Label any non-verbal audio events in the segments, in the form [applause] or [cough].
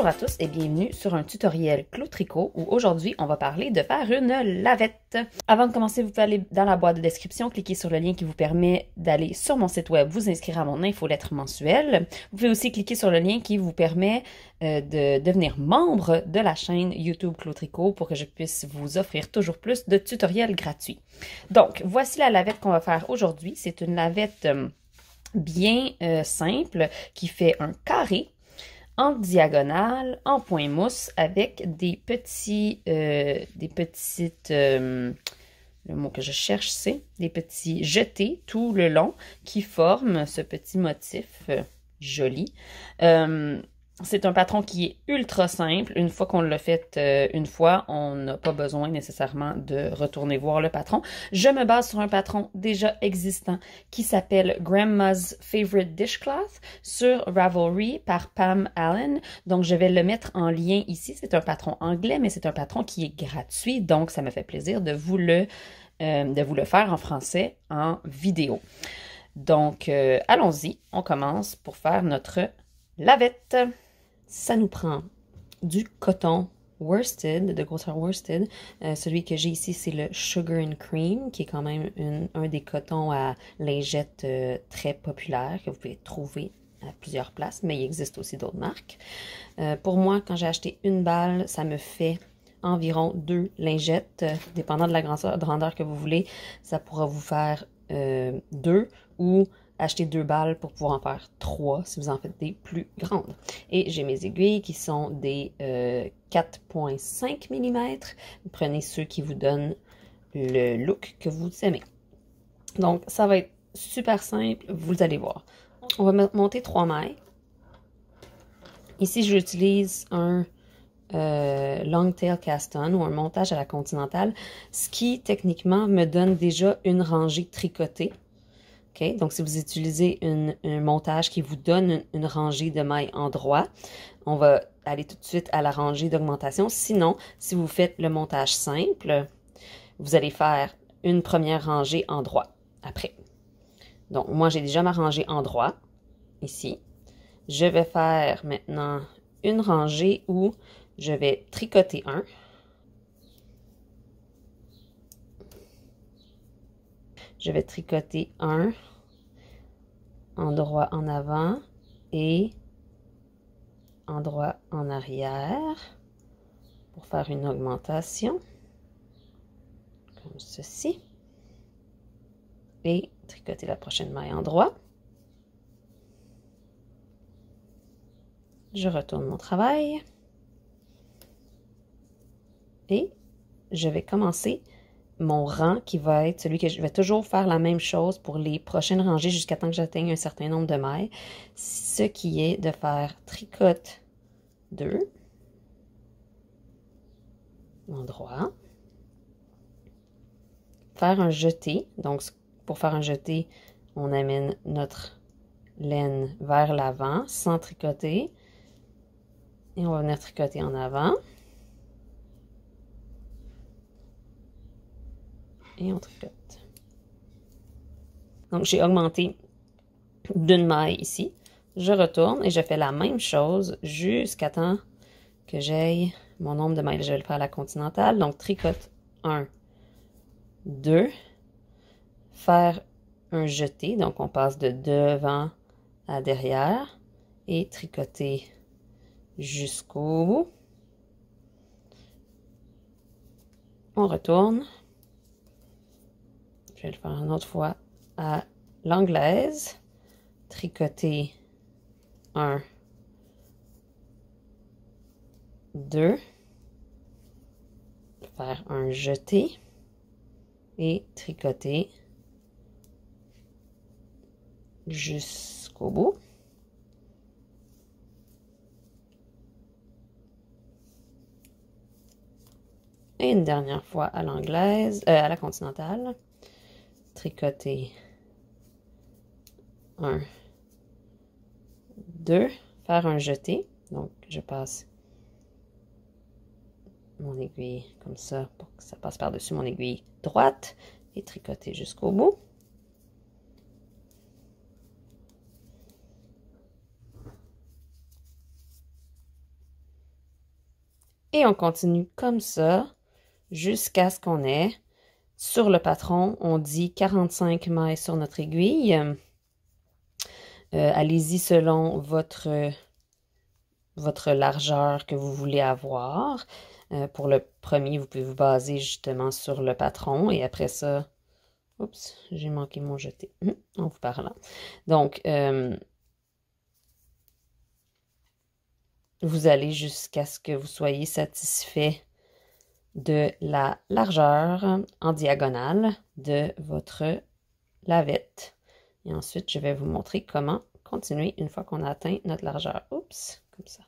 Bonjour à tous et bienvenue sur un tutoriel Clou Tricot où aujourd'hui on va parler de faire une lavette. Avant de commencer, vous pouvez aller dans la boîte de description, cliquer sur le lien qui vous permet d'aller sur mon site web, vous inscrire à mon infolettre mensuelle. Vous pouvez aussi cliquer sur le lien qui vous permet euh, de devenir membre de la chaîne YouTube Clou Tricot pour que je puisse vous offrir toujours plus de tutoriels gratuits. Donc, voici la lavette qu'on va faire aujourd'hui. C'est une lavette... Euh, bien euh, simple qui fait un carré en diagonale, en point mousse, avec des petits, euh, des petites, euh, le mot que je cherche, c'est des petits jetés tout le long qui forment ce petit motif euh, joli. C'est un patron qui est ultra simple. Une fois qu'on l'a fait euh, une fois, on n'a pas besoin nécessairement de retourner voir le patron. Je me base sur un patron déjà existant qui s'appelle Grandma's Favorite Dishcloth sur Ravelry par Pam Allen. Donc, je vais le mettre en lien ici. C'est un patron anglais, mais c'est un patron qui est gratuit. Donc, ça me fait plaisir de vous le, euh, de vous le faire en français en vidéo. Donc, euh, allons-y. On commence pour faire notre lavette ça nous prend du coton worsted, de grosseur worsted. Euh, celui que j'ai ici, c'est le Sugar and Cream, qui est quand même un des cotons à lingettes euh, très populaire que vous pouvez trouver à plusieurs places, mais il existe aussi d'autres marques. Euh, pour moi, quand j'ai acheté une balle, ça me fait environ deux lingettes, dépendant de la grandeur, grandeur que vous voulez. Ça pourra vous faire deux ou acheter deux balles pour pouvoir en faire trois si vous en faites des plus grandes. Et j'ai mes aiguilles qui sont des 4.5 euh, mm. Prenez ceux qui vous donnent le look que vous aimez. Donc, ça va être super simple, vous allez voir. On va monter trois mailles. Ici, j'utilise un euh, long tail Cast On ou un montage à la continentale, ce qui techniquement me donne déjà une rangée tricotée. Donc, si vous utilisez un montage qui vous donne une, une rangée de mailles en droit, on va aller tout de suite à la rangée d'augmentation. Sinon, si vous faites le montage simple, vous allez faire une première rangée en droit après. Donc, moi, j'ai déjà ma rangée en droit ici. Je vais faire maintenant une rangée où je vais tricoter un. je vais tricoter un endroit en avant et endroit droit en arrière pour faire une augmentation comme ceci et tricoter la prochaine maille en droit je retourne mon travail et je vais commencer mon rang qui va être celui que je vais toujours faire la même chose pour les prochaines rangées jusqu'à temps que j'atteigne un certain nombre de mailles, ce qui est de faire tricote 2 endroit, faire un jeté, donc pour faire un jeté, on amène notre laine vers l'avant sans tricoter et on va venir tricoter en avant. et on tricote. Donc, j'ai augmenté d'une maille ici. Je retourne et je fais la même chose jusqu'à temps que j'aille mon nombre de mailles. Je vais le faire à la continentale. Donc, tricote 1, 2. Faire un jeté. Donc, on passe de devant à derrière. Et tricoter jusqu'au bout. On retourne. Je vais le faire une autre fois à l'anglaise. Tricoter un, deux, faire un jeté et tricoter jusqu'au bout. Et une dernière fois à l'anglaise, euh, à la continentale tricoter 1, 2, faire un jeté. Donc, je passe mon aiguille comme ça pour que ça passe par-dessus mon aiguille droite et tricoter jusqu'au bout. Et on continue comme ça jusqu'à ce qu'on ait sur le patron, on dit 45 mailles sur notre aiguille. Euh, allez-y selon votre, votre largeur que vous voulez avoir. Euh, pour le premier, vous pouvez vous baser justement sur le patron et après ça, oups, j'ai manqué mon jeté en hum, vous parlant. Donc, euh, vous allez jusqu'à ce que vous soyez satisfait de la largeur en diagonale de votre lavette. Et ensuite, je vais vous montrer comment continuer une fois qu'on a atteint notre largeur. Oups, comme ça.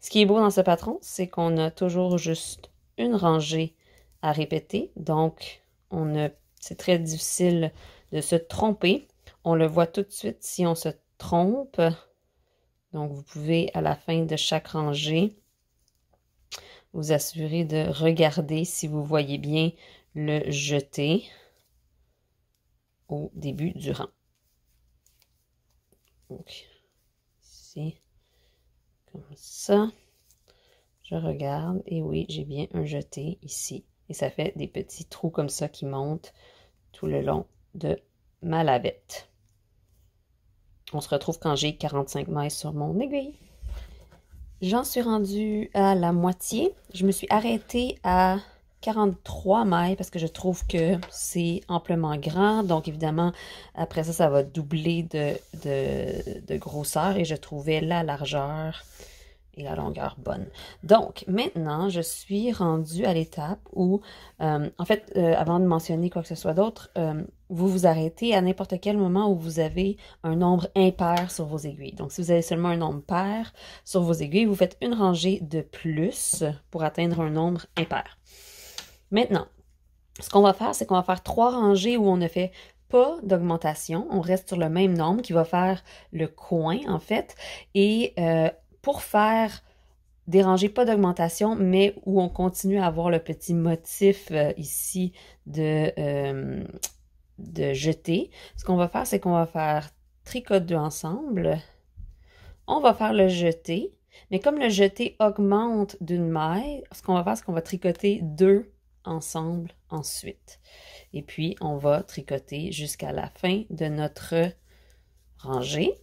Ce qui est beau dans ce patron, c'est qu'on a toujours juste une rangée à répéter. Donc, on c'est très difficile de se tromper. On le voit tout de suite si on se trompe. Donc, vous pouvez, à la fin de chaque rangée, vous assurer de regarder si vous voyez bien le jeté au début du rang. Donc, ici, comme ça. Je regarde, et oui, j'ai bien un jeté ici. Et ça fait des petits trous comme ça qui montent tout le long de ma lavette. On se retrouve quand j'ai 45 mailles sur mon aiguille. J'en suis rendue à la moitié. Je me suis arrêtée à 43 mailles parce que je trouve que c'est amplement grand. Donc, évidemment, après ça, ça va doubler de, de, de grosseur et je trouvais la largeur et la longueur bonne. Donc, maintenant, je suis rendue à l'étape où, euh, en fait, euh, avant de mentionner quoi que ce soit d'autre, euh, vous vous arrêtez à n'importe quel moment où vous avez un nombre impair sur vos aiguilles. Donc, si vous avez seulement un nombre pair sur vos aiguilles, vous faites une rangée de plus pour atteindre un nombre impair. Maintenant, ce qu'on va faire, c'est qu'on va faire trois rangées où on ne fait pas d'augmentation. On reste sur le même nombre qui va faire le coin, en fait. Et euh, pour faire déranger pas d'augmentation, mais où on continue à avoir le petit motif euh, ici euh, de, jeter. Ce qu'on va faire, c'est qu'on va faire tricote deux ensemble. On va faire le jeter, mais comme le jeté augmente d'une maille, ce qu'on va faire, c'est qu'on va tricoter deux ensemble ensuite. Et puis, on va tricoter jusqu'à la fin de notre rangée.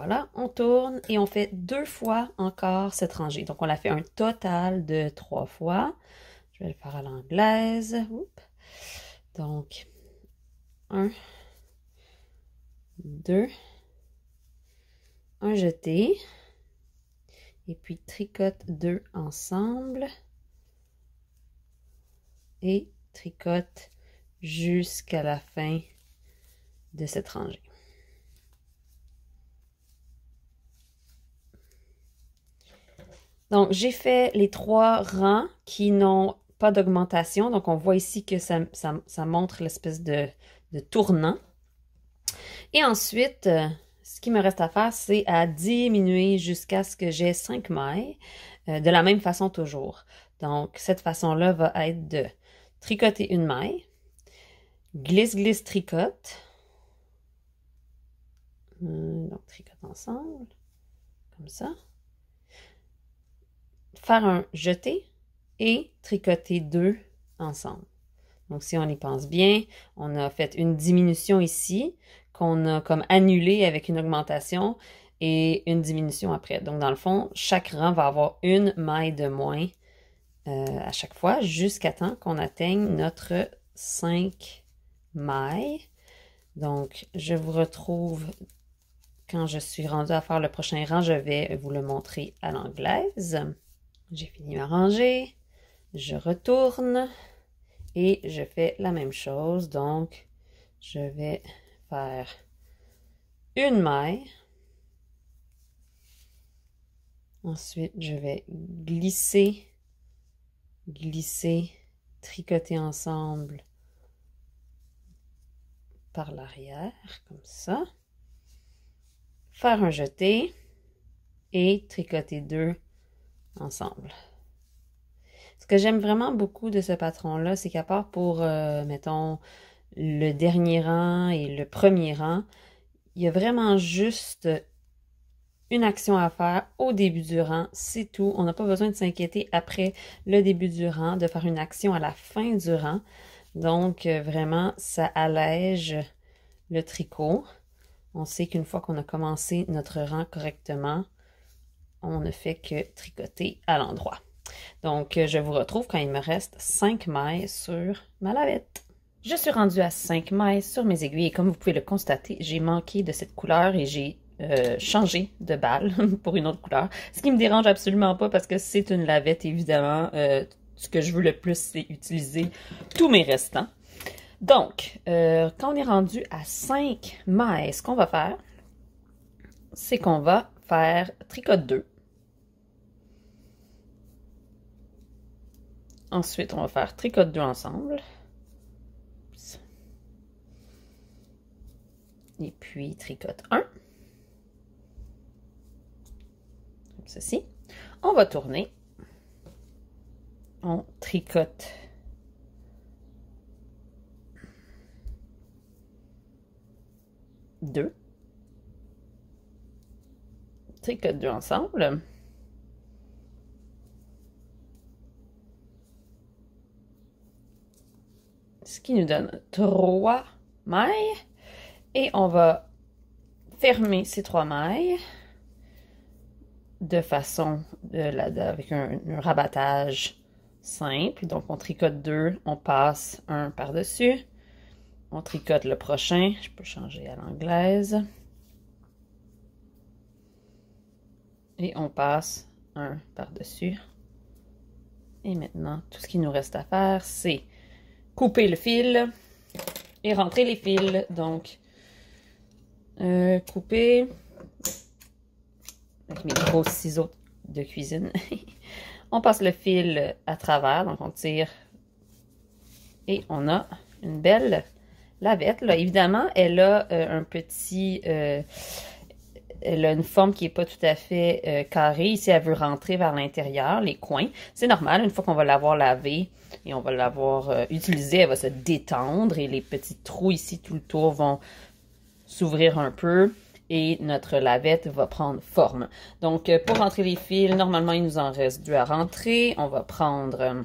voilà, on tourne et on fait deux fois encore cette rangée. Donc, on l'a fait un total de trois fois. Je vais le faire à l'anglaise. Donc, un, deux, un jeté. Et puis, tricote deux ensemble. Et tricote jusqu'à la fin de cette rangée. Donc, j'ai fait les trois rangs qui n'ont pas d'augmentation. Donc, on voit ici que ça, montre l'espèce de, tournant. Et ensuite, euh, ce qui me reste à faire, c'est à diminuer jusqu'à ce que j'ai cinq mailles, euh, de la même façon toujours. Donc, cette façon-là va être de tricoter une maille, glisse, glisse, tricote. Hum, donc, tricote ensemble, comme ça faire un jeté et tricoter deux ensemble. Donc, si on y pense bien, on a fait une diminution ici qu'on a comme annulée avec une augmentation et une diminution après. Donc, dans le fond, chaque rang va avoir une maille de moins euh, à chaque fois jusqu'à temps qu'on atteigne notre 5 mailles. Donc, je vous retrouve quand je suis rendue à faire le prochain rang. Je vais vous le montrer à l'anglaise. J'ai fini ma rangée. Je retourne et je fais la même chose. Donc, je vais faire une maille. Ensuite, je vais glisser, glisser, tricoter ensemble par l'arrière, comme ça. Faire un jeté et tricoter deux ensemble. Ce que j'aime vraiment beaucoup de ce patron-là, c'est qu'à part pour, euh, mettons, le dernier rang et le premier rang, il y a vraiment juste une action à faire au début du rang, c'est tout. On n'a pas besoin de s'inquiéter après le début du rang, de faire une action à la fin du rang. Donc, euh, vraiment, ça allège le tricot. On sait qu'une fois qu'on a commencé notre rang correctement, on ne fait que tricoter à l'endroit. Donc, euh, je vous retrouve quand il me reste 5 mailles sur ma lavette. Je suis rendue à 5 mailles sur mes aiguilles et comme vous pouvez le constater, j'ai manqué de cette couleur et j'ai euh, changé de balle [laughs] pour une autre couleur. Ce qui me dérange absolument pas parce que c'est une lavette, évidemment. Euh, ce que je veux le plus, c'est utiliser tous mes restants. Donc, quand on est rendu à 5 mailles, ce qu'on va faire, c'est qu'on va faire tricote 2. Ensuite, on va faire tricote 2 ensemble. Et puis tricote 1. Comme ceci. On va tourner. On tricote 2, tricote deux ensemble. Ce qui nous donne trois mailles. Et on va fermer ces trois mailles de façon avec un, rabattage simple. Donc on tricote deux, on passe un par-dessus. On tricote le prochain. Je peux changer à l'anglaise. Et on passe un par-dessus. Et maintenant, tout ce qui nous reste à faire, c'est couper le fil et rentrer les fils. Donc, euh, couper avec mes gros ciseaux de cuisine. [laughs] on passe le fil à travers, donc on tire et on a une belle lavette. Là. Évidemment, elle a euh, un petit... Euh, elle a une forme qui est pas tout à fait euh, carrée. Ici, elle veut rentrer vers l'intérieur, les coins. C'est normal, une fois qu'on va l'avoir lavée et on va l'avoir euh, utilisée, elle va se détendre et les petits trous ici tout le tour vont s'ouvrir un peu et notre lavette va prendre forme. Donc, euh, pour rentrer les fils, normalement, il nous en reste deux à rentrer. On va prendre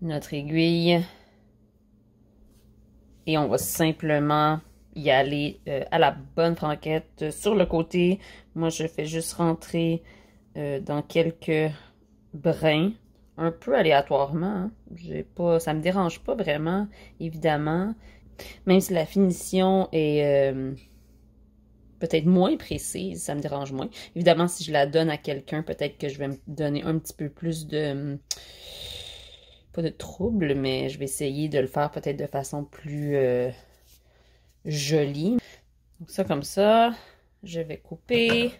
notre aiguille et on va simplement y aller euh, à la bonne franquette euh, sur le côté. Moi, je fais juste rentrer euh, dans quelques brins, un peu aléatoirement. Hein. J'ai pas, ça me dérange pas vraiment, évidemment. Même si la finition est peut-être moins précise, ça me dérange moins. Évidemment, si je la donne à quelqu'un, peut-être que je vais me donner un petit peu plus de pas de trouble, mais je vais essayer de le faire peut-être de façon plus joli. Donc ça comme ça, je vais couper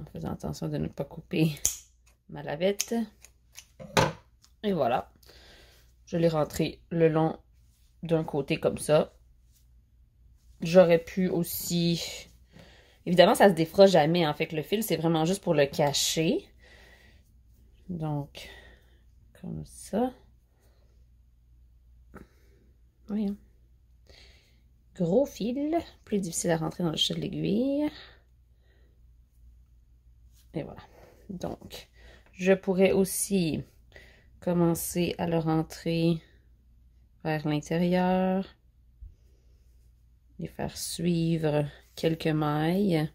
en faisant attention de ne pas couper ma lavette. Et voilà, je l'ai rentré le long d'un côté comme ça. J'aurais pu aussi... Évidemment, ça se défroie jamais. En hein. fait, le fil, c'est vraiment juste pour le cacher. Donc, comme ça. Voyons. Hein gros fil, plus difficile à rentrer dans le chat de l'aiguille. Et voilà. Donc, je pourrais aussi commencer à le rentrer vers l'intérieur et faire suivre quelques mailles.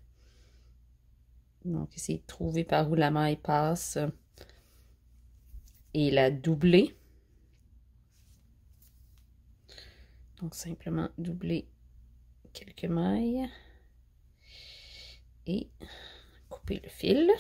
Donc, essayer de trouver par où la maille passe et la doubler. Donc, simplement doubler quelques mailles et couper le fil.